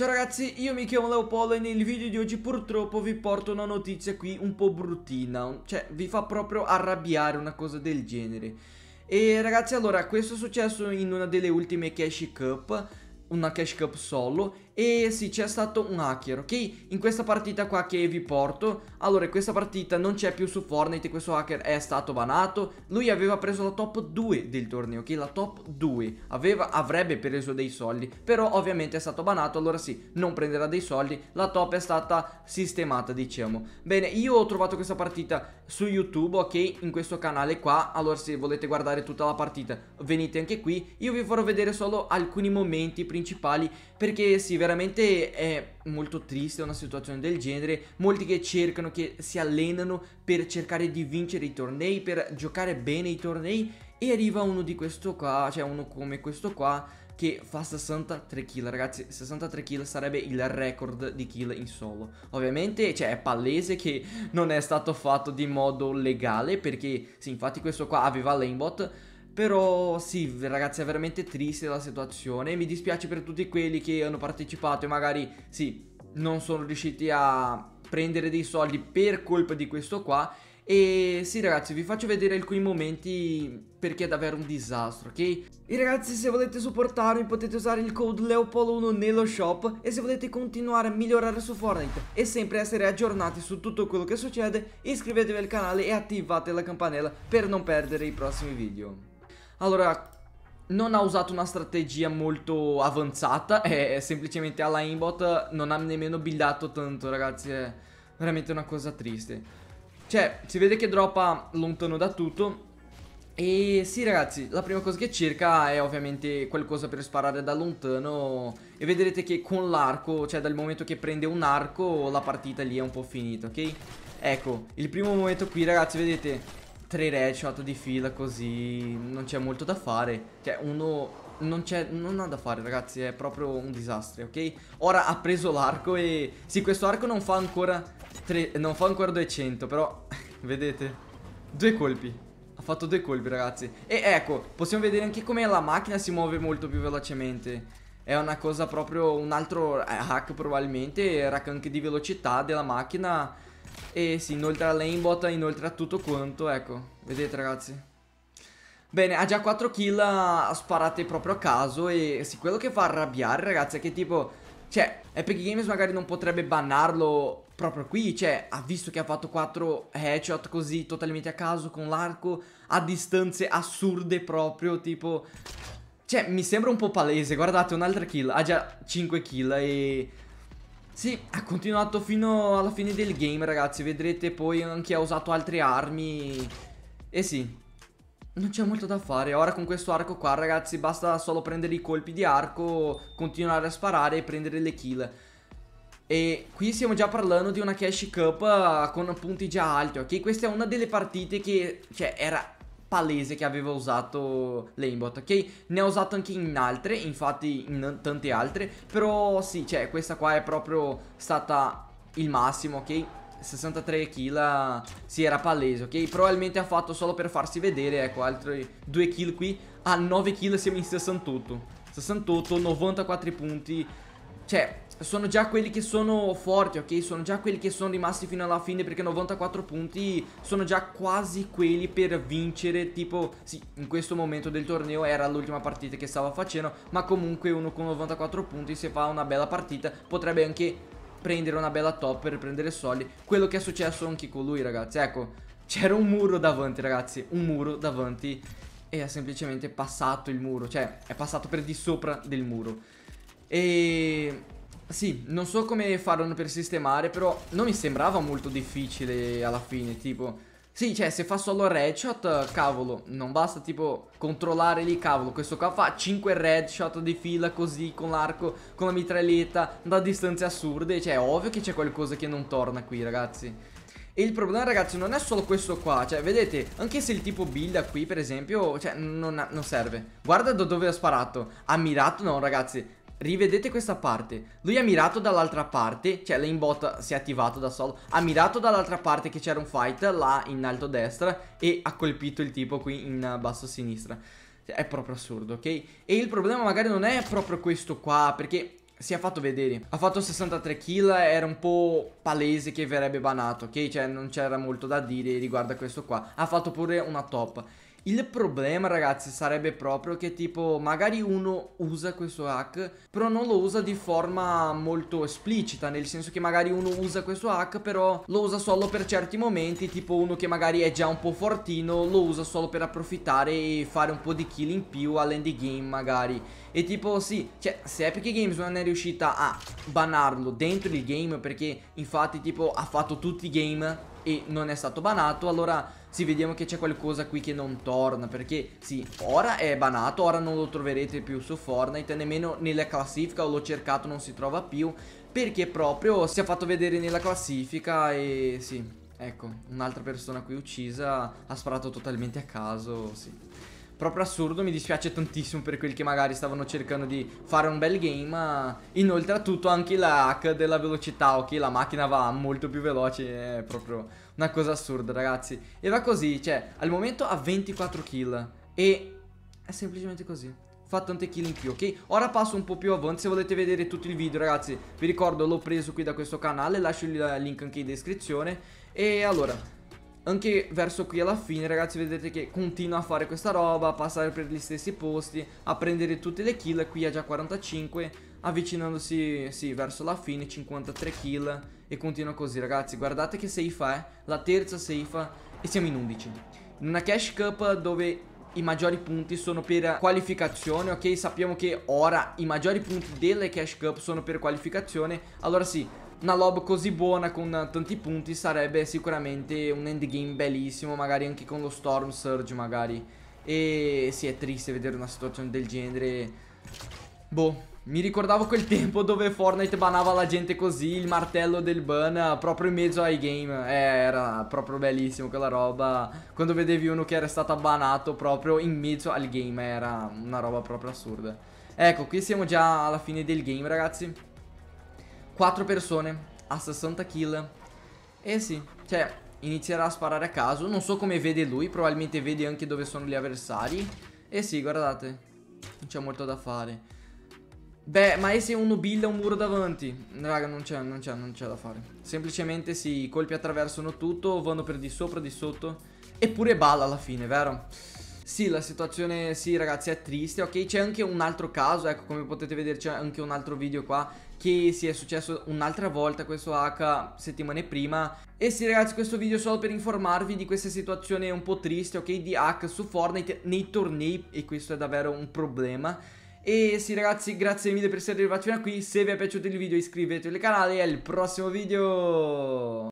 Ciao ragazzi, io mi chiamo Leopoldo e nel video di oggi purtroppo vi porto una notizia qui un po' bruttina, cioè vi fa proprio arrabbiare una cosa del genere. E ragazzi allora, questo è successo in una delle ultime Cash Cup, una Cash Cup solo, e sì, c'è stato un hacker, ok? In questa partita qua che vi porto Allora, in questa partita non c'è più su Fortnite Questo hacker è stato banato Lui aveva preso la top 2 del torneo, ok? La top 2 aveva, Avrebbe preso dei soldi Però ovviamente è stato banato Allora sì, non prenderà dei soldi La top è stata sistemata, diciamo Bene, io ho trovato questa partita su YouTube, ok? In questo canale qua Allora se volete guardare tutta la partita Venite anche qui Io vi farò vedere solo alcuni momenti principali perché sì, veramente è molto triste una situazione del genere. Molti che cercano, che si allenano per cercare di vincere i tornei, per giocare bene i tornei. E arriva uno di questo qua, cioè uno come questo qua, che fa 63 kill, ragazzi, 63 kill sarebbe il record di kill in solo. Ovviamente, cioè, è palese che non è stato fatto di modo legale, perché, sì, infatti questo qua aveva lanebot, però sì, ragazzi, è veramente triste la situazione. Mi dispiace per tutti quelli che hanno partecipato e magari sì, non sono riusciti a prendere dei soldi per colpa di questo qua. E sì ragazzi vi faccio vedere alcuni momenti perché è davvero un disastro ok? E ragazzi se volete supportarmi potete usare il code Leopolo1 nello shop E se volete continuare a migliorare su Fortnite e sempre essere aggiornati su tutto quello che succede Iscrivetevi al canale e attivate la campanella per non perdere i prossimi video allora, non ha usato una strategia molto avanzata è semplicemente alla aimbot non ha nemmeno buildato tanto, ragazzi. È veramente una cosa triste. Cioè, si vede che droppa lontano da tutto e sì ragazzi, la prima cosa che cerca è ovviamente qualcosa per sparare da lontano E vedrete che con l'arco, cioè dal momento che prende un arco, la partita lì è un po' finita, ok? Ecco, il primo momento qui ragazzi, vedete, tre reaction di fila così non c'è molto da fare. Cioè, uno non c'è, non ha da fare ragazzi, è proprio un disastro, ok? Ora ha preso l'arco e... Sì, questo arco non fa ancora, tre... non fa ancora 200, però... vedete? Due colpi. Ha fatto due colpi, ragazzi. E ecco, possiamo vedere anche come la macchina si muove molto più velocemente. È una cosa proprio, un altro eh, hack probabilmente, hack anche di velocità della macchina e si inoltra la lanebot, inoltra tutto quanto, ecco, vedete ragazzi. Bene, ha già 4 kill sparate proprio a caso e sì, quello che fa arrabbiare ragazzi è che tipo, cioè, Epic Games magari non potrebbe bannarlo proprio qui, cioè, ha visto che ha fatto 4 headshot così totalmente a caso con l'arco a distanze assurde proprio, tipo... Cioè, mi sembra un po' palese, guardate, un'altra kill, ha già 5 kill e... Sì, ha continuato fino alla fine del game, ragazzi. Vedrete poi anche ha usato altre armi. E eh sì, non c'è molto da fare. Ora con questo arco qua, ragazzi, basta solo prendere i colpi di arco, continuare a sparare e prendere le kill. E qui stiamo già parlando di una cash cup eh, con punti già alti, ok? Questa è una delle partite che, cioè, era palese che aveva usato Lanebot, ok? Ne ha usato anche in altre, infatti in tante altre, però sì, cioè questa qua è proprio stata il massimo, ok? 63 kill si era palese, ok? Probabilmente ha fatto solo per farsi vedere, ecco, altri 2 kill qui, a 9 kill siamo in 68. 68, 94 punti cioè, sono già quelli che sono forti, ok? Sono già quelli che sono rimasti fino alla fine perché 94 punti sono già quasi quelli per vincere. Tipo, sì, in questo momento del torneo era l'ultima partita che stava facendo, ma comunque uno con 94 punti se fa una bella partita potrebbe anche prendere una bella top per prendere soldi. Quello che è successo anche con lui, ragazzi. Ecco, c'era un muro davanti, ragazzi, un muro davanti e ha semplicemente passato il muro, cioè è passato per di sopra del muro. E... Sì, non so come faranno per sistemare, però non mi sembrava molto difficile alla fine, tipo... Sì, cioè, se fa solo headshot, cavolo, non basta tipo controllare lì, cavolo, questo qua fa 5 headshot di fila così, con l'arco, con la mitraglietta, da distanze assurde, cioè, è ovvio che c'è qualcosa che non torna qui, ragazzi. E il problema, ragazzi, non è solo questo qua, cioè, vedete, anche se il tipo builda qui, per esempio, cioè, non, non serve. Guarda da dove ha sparato, ha mirato, no, ragazzi, rivedete questa parte Lui ha mirato dall'altra parte Cioè l'aimbot si è attivato da solo Ha mirato dall'altra parte che c'era un fight Là in alto a destra E ha colpito il tipo qui in basso a sinistra cioè, È proprio assurdo, ok? E il problema magari non è proprio questo qua Perché si è fatto vedere Ha fatto 63 kill Era un po' palese che verrebbe banato, ok? Cioè non c'era molto da dire riguardo a questo qua Ha fatto pure una top il problema, ragazzi, sarebbe proprio che tipo magari uno usa questo hack, però non lo usa di forma molto esplicita, nel senso che magari uno usa questo hack, però lo usa solo per certi momenti, tipo uno che magari è già un po' fortino, lo usa solo per approfittare e fare un po' di kill in più all'endgame magari. E tipo sì, cioè se Epic Games non è riuscita a banarlo dentro il game perché infatti tipo ha fatto tutti i game e non è stato banato Allora sì vediamo che c'è qualcosa qui che non torna Perché sì ora è banato Ora non lo troverete più su Fortnite Nemmeno nella classifica l'ho cercato non si trova più Perché proprio si è fatto vedere nella classifica E sì ecco un'altra persona qui uccisa Ha sparato totalmente a caso Sì proprio assurdo, mi dispiace tantissimo per quelli che magari stavano cercando di fare un bel game. ma Inoltre a tutto anche la hack della velocità, ok, la macchina va molto più veloce, è proprio una cosa assurda ragazzi. E va così, cioè al momento ha 24 kill e è semplicemente così fa tante kill in più, ok? Ora passo un po' più avanti, se volete vedere tutto il video ragazzi, vi ricordo l'ho preso qui da questo canale, lascio il link anche in descrizione e allora anche verso qui alla fine ragazzi vedete che continua a fare questa roba, a passare per gli stessi posti, a prendere tutte le kill, qui ha già 45, avvicinandosi sì, verso la fine 53 kill e continua così ragazzi, guardate che safe eh. è, la terza safe e siamo in 11. In una cash cup dove i maggiori punti sono per qualificazione, ok? Sappiamo che ora i maggiori punti delle cash cup sono per qualificazione, allora sì, una lob così buona con eh, tanti punti sarebbe sicuramente un endgame bellissimo, magari anche con lo Storm Surge magari. E sì, è triste vedere una situazione del genere. Boh, mi ricordavo quel tempo dove Fortnite banava la gente così, il martello del ban, eh, proprio in mezzo ai game. Eh, era proprio bellissimo quella roba. Quando vedevi uno che era stato banato proprio in mezzo al game, era una roba proprio assurda. Ecco, qui siamo già alla fine del game, ragazzi. 4 persone a 60 kill. E eh sì, cioè, inizierà a sparare a caso. Non so come vede lui, probabilmente vede anche dove sono gli avversari. E eh sì, guardate, non c'è molto da fare. Beh, ma e se uno builda un muro davanti? Raga, non c'è, non c'è, non c'è da fare. Semplicemente si sì, colpi attraversano tutto, vanno per di sopra, di sotto. Eppure balla alla fine, vero? Sì, la situazione, sì ragazzi, è triste, ok? C'è anche un altro caso, ecco, come potete vedere c'è anche un altro video qua che si è successo un'altra volta questo H settimane prima e sì ragazzi questo video è solo per informarvi di questa situazione un po' triste ok di hack su Fortnite nei tornei e questo è davvero un problema e sì ragazzi grazie mille per essere arrivati fino a qui se vi è piaciuto il video iscrivetevi al canale e al prossimo video